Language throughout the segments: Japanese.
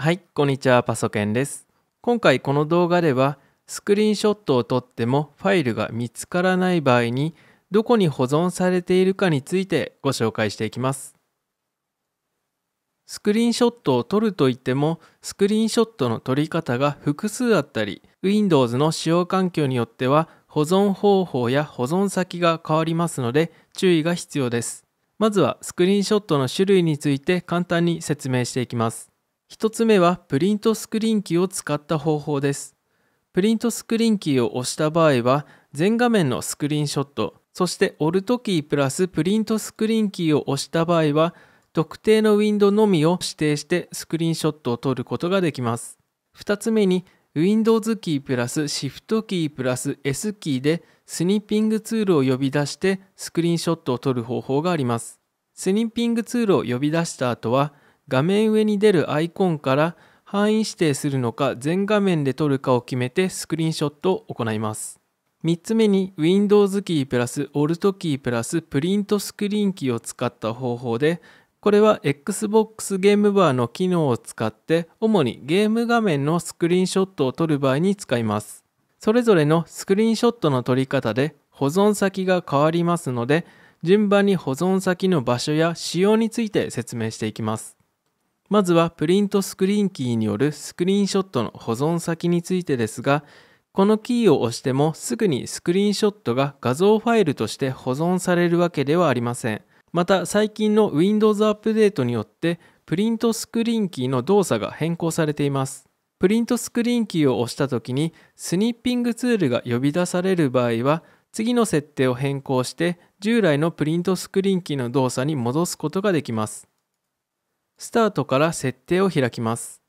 はい、こんにちは、パソケンです。今回この動画では、スクリーンショットを撮ってもファイルが見つからない場合に、どこに保存されているかについてご紹介していきます。スクリーンショットを撮るといっても、スクリーンショットの撮り方が複数あったり、Windows の使用環境によっては保存方法や保存先が変わりますので注意が必要です。まずはスクリーンショットの種類について簡単に説明していきます。1つ目はプリントスクリーンキーを使った方法です。プリントスクリーンキーを押した場合は全画面のスクリーンショットそしてオルトキープラスプリントスクリーンキーを押した場合は特定のウィンドウのみを指定してスクリーンショットを撮ることができます。2つ目に Windows キープラス Shift キープラス S キーでスニッピングツールを呼び出してスクリーンショットを撮る方法があります。スニッピングツールを呼び出した後は画面上に出るアイコンから範囲指定するのか全画面で撮るかを決めてスクリーンショットを行います。3つ目に Windows キープラス Alt キープラスプリントスクリーンキーを使った方法でこれは Xbox ゲームバーの機能を使って主にゲーム画面のスクリーンショットを撮る場合に使います。それぞれのスクリーンショットの撮り方で保存先が変わりますので順番に保存先の場所や仕様について説明していきます。まずはプリントスクリーンキーによるスクリーンショットの保存先についてですが、このキーを押してもすぐにスクリーンショットが画像ファイルとして保存されるわけではありません。また最近の Windows アップデートによってプリントスクリーンキーの動作が変更されています。プリントスクリーンキーを押した時にスニッピングツールが呼び出される場合は次の設定を変更して従来のプリントスクリーンキーの動作に戻すことができます。スタートから設定を開きます。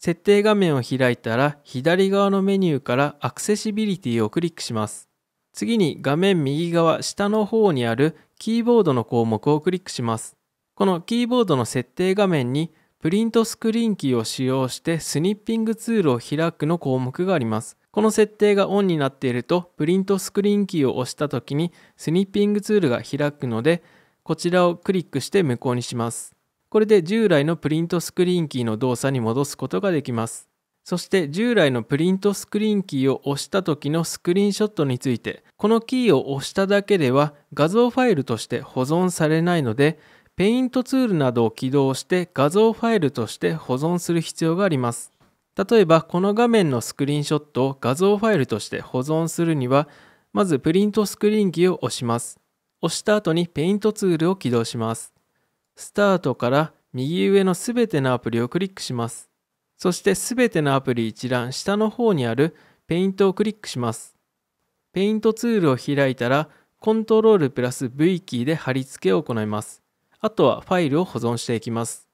設定画面を開いたら左側のメニューからアクセシビリティをクリックします。次に画面右側下の方にあるキーボードの項目をクリックします。このキーボードの設定画面にプリントスクリーンキーを使用してスニッピングツールを開くの項目があります。この設定がオンになっているとプリントスクリーンキーを押した時にスニッピングツールが開くのでこちらをクリックして無効にします。これで従来のプリントスクリーンキーの動作に戻すことができます。そして従来のプリントスクリーンキーを押した時のスクリーンショットについて、このキーを押しただけでは画像ファイルとして保存されないので、ペイントツールなどを起動して画像ファイルとして保存する必要があります。例えばこの画面のスクリーンショットを画像ファイルとして保存するには、まずプリントスクリーンキーを押します。押した後にペイントツールを起動します。スタートから右上のすべてのアプリをクリックします。そしてすべてのアプリ一覧下の方にあるペイントをクリックします。ペイントツールを開いたらコントロールプラス V キーで貼り付けを行います。あとはファイルを保存していきます。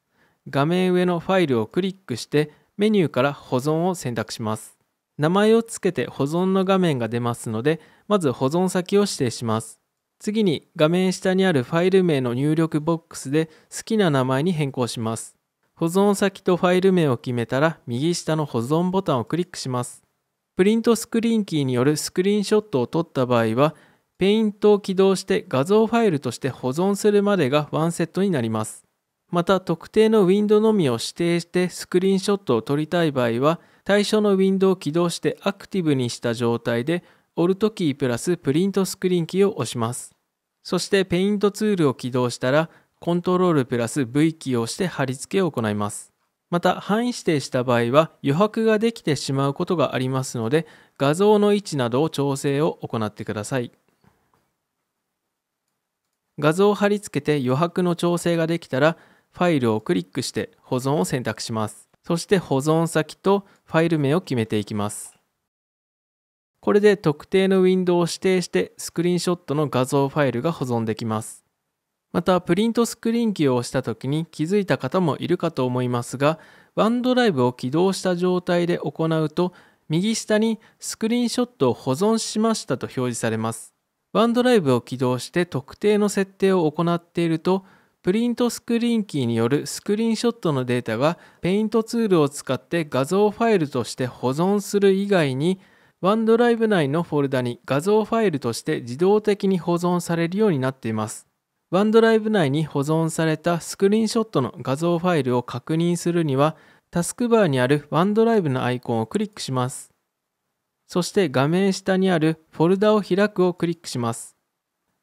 画面上のファイルをクリックしてメニューから保存を選択します。名前を付けて保存の画面が出ますので、まず保存先を指定します。次に画面下にあるファイル名の入力ボックスで好きな名前に変更します。保存先とファイル名を決めたら右下の保存ボタンをクリックします。プリントスクリーンキーによるスクリーンショットを撮った場合は、ペイントを起動して画像ファイルとして保存するまでがワンセットになります。また特定のウィンドのみを指定してスクリーンショットを撮りたい場合は対象のウィンドを起動してアクティブにした状態で Alt キープラスプリントスクリーンキーを押します。そしてペイントツールを起動したらトロールプラス V キーを押して貼り付けを行います。また範囲指定した場合は余白ができてしまうことがありますので画像の位置などを調整を行ってください。画像を貼り付けて余白の調整ができたらファイルをクリックして保存を選択します。そして保存先とファイル名を決めていきます。これで特定のウィンドウを指定してスクリーンショットの画像ファイルが保存できます。また、プリントスクリーンキーを押した時に気づいた方もいるかと思いますが、OneDrive を起動した状態で行うと、右下にスクリーンショットを保存しましたと表示されます。OneDrive を起動して特定の設定を行っていると、プリントスクリーンキーによるスクリーンショットのデータがペイントツールを使って画像ファイルとして保存する以外にワンドライブ内のフォルダに画像ファイルとして自動的に保存されるようになっています。ワンドライブ内に保存されたスクリーンショットの画像ファイルを確認するには、タスクバーにあるワンドライブのアイコンをクリックします。そして画面下にあるフォルダを開くをクリックします。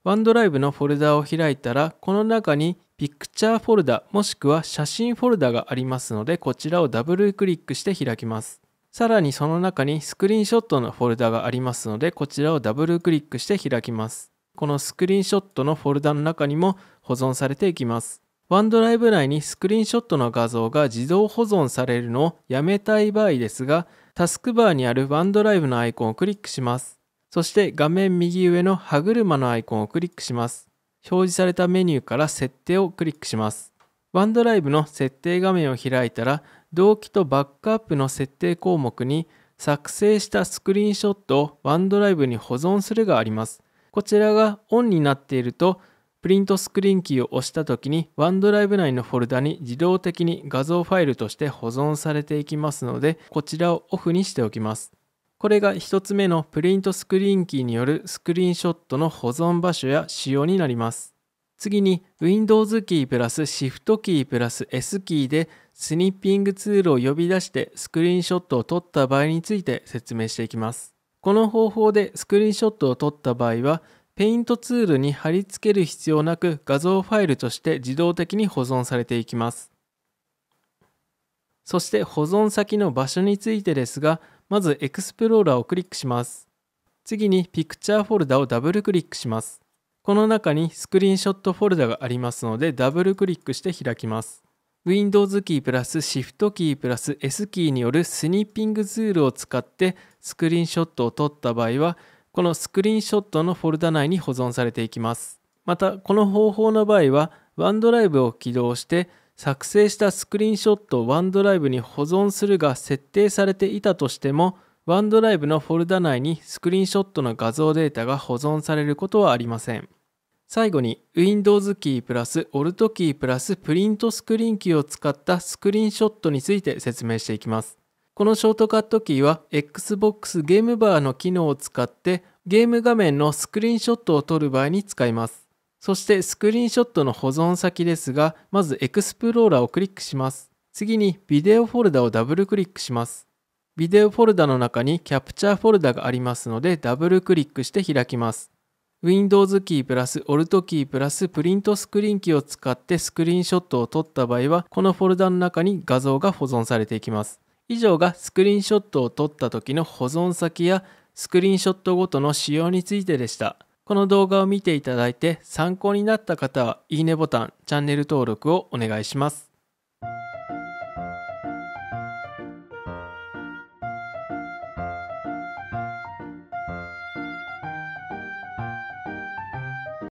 ワンドライブのフォルダを開いたら、この中にピクチャーフォルダもしくは写真フォルダがありますので、こちらをダブルクリックして開きます。さらにその中にスクリーンショットのフォルダがありますのでこちらをダブルクリックして開きます。このスクリーンショットのフォルダの中にも保存されていきます。ワンドライブ内にスクリーンショットの画像が自動保存されるのをやめたい場合ですがタスクバーにあるワンドライブのアイコンをクリックします。そして画面右上の歯車のアイコンをクリックします。表示されたメニューから設定をクリックします。ワンドライブの設定画面を開いたら動機とバックアップの設定項目に作成したスクリーンショットをワンドライブに保存するがあります。こちらがオンになっているとプリントスクリーンキーを押した時にワンドライブ内のフォルダに自動的に画像ファイルとして保存されていきますのでこちらをオフにしておきます。これが1つ目のプリントスクリーンキーによるスクリーンショットの保存場所や仕様になります。次に Windows キープラス Shift キープラス S キーでスニッピングツールを呼び出してスクリーンショットを撮った場合について説明していきます。この方法でスクリーンショットを撮った場合は、ペイントツールに貼り付ける必要なく画像ファイルとして自動的に保存されていきます。そして保存先の場所についてですが、まずエクスプローラーをクリックします。次にピクチャーフォルダをダブルクリックします。この中にスクリーンショットフォルダがありますのでダブルクリックして開きます。Windows キープラス Shift キープラス S キーによるスニーピングツールを使ってスクリーンショットを撮った場合はこのスクリーンショットのフォルダ内に保存されていきますまたこの方法の場合は OneDrive を起動して作成したスクリーンショットを OneDrive に保存するが設定されていたとしても OneDrive のフォルダ内にスクリーンショットの画像データが保存されることはありません最後に Windows キープラス Alt キープラスプリントスクリーンキーを使ったスクリーンショットについて説明していきます。このショートカットキーは Xbox ゲームバーの機能を使ってゲーム画面のスクリーンショットを撮る場合に使います。そしてスクリーンショットの保存先ですが、まずエクスプローラーをクリックします。次にビデオフォルダをダブルクリックします。ビデオフォルダの中にキャプチャーフォルダがありますのでダブルクリックして開きます。Windows キープラス Alt キープラスプリントスクリーンキーを使ってスクリーンショットを撮った場合は、このフォルダの中に画像が保存されていきます。以上がスクリーンショットを撮った時の保存先やスクリーンショットごとの仕様についてでした。この動画を見ていただいて参考になった方は、いいねボタン、チャンネル登録をお願いします。